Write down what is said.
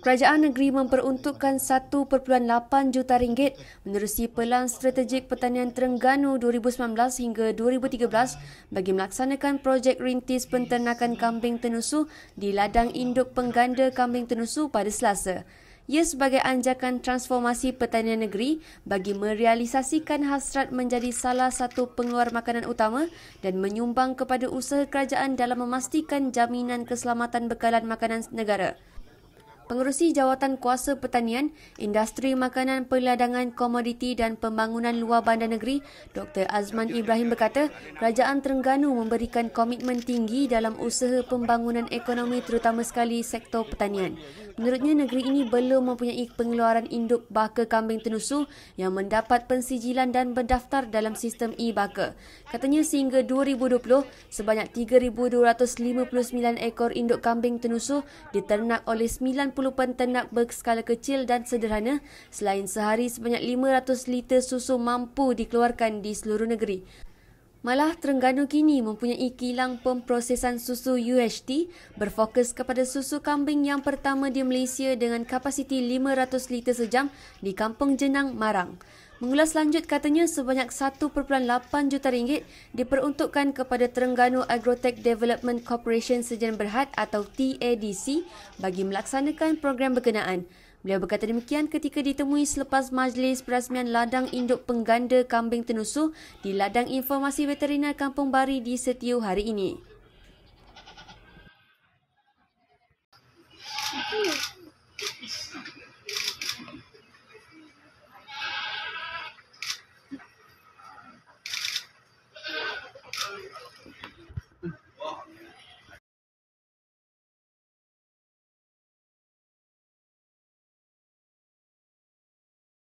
Kerajaan negeri memperuntukkan 1.8 juta ringgit menerusi Pelan Strategik Pertanian Terengganu 2019 hingga 2013 bagi melaksanakan projek rintis penternakan kambing tenusu di ladang induk pengganda kambing tenusu pada Selasa ia sebagai anjakan transformasi pertanian negeri bagi merealisasikan hasrat menjadi salah satu pengeluar makanan utama dan menyumbang kepada usaha kerajaan dalam memastikan jaminan keselamatan bekalan makanan negara. Pengerusi Jawatan Kuasa Pertanian, Industri Makanan Perladangan Komoditi dan Pembangunan Luar Bandar Negeri, Dr. Azman Ibrahim berkata, Kerajaan Terengganu memberikan komitmen tinggi dalam usaha pembangunan ekonomi terutama sekali sektor pertanian. Menurutnya, negeri ini belum mempunyai pengeluaran induk baka kambing tenusu yang mendapat pensijilan dan berdaftar dalam sistem e-baka. Katanya sehingga 2020, sebanyak 3,259 ekor induk kambing tenusu diternak oleh 9 puluhan ternak berskala kecil dan sederhana selain sehari sebanyak 500 liter susu mampu dikeluarkan di seluruh negeri. Malah Terengganu kini mempunyai kilang pemprosesan susu UHT berfokus kepada susu kambing yang pertama di Malaysia dengan kapasiti 500 liter sejam di Kampung Jenang, Marang. Mengulas lanjut katanya sebanyak 1.8 juta ringgit diperuntukkan kepada Terengganu Agrotech Development Corporation Sejen Berhad atau TADC bagi melaksanakan program berkenaan. Beliau berkata demikian ketika ditemui selepas majlis perasmian ladang induk pengganda kambing tenusu di Ladang Informasi Veterinar Kampung Bari di Setiu hari ini.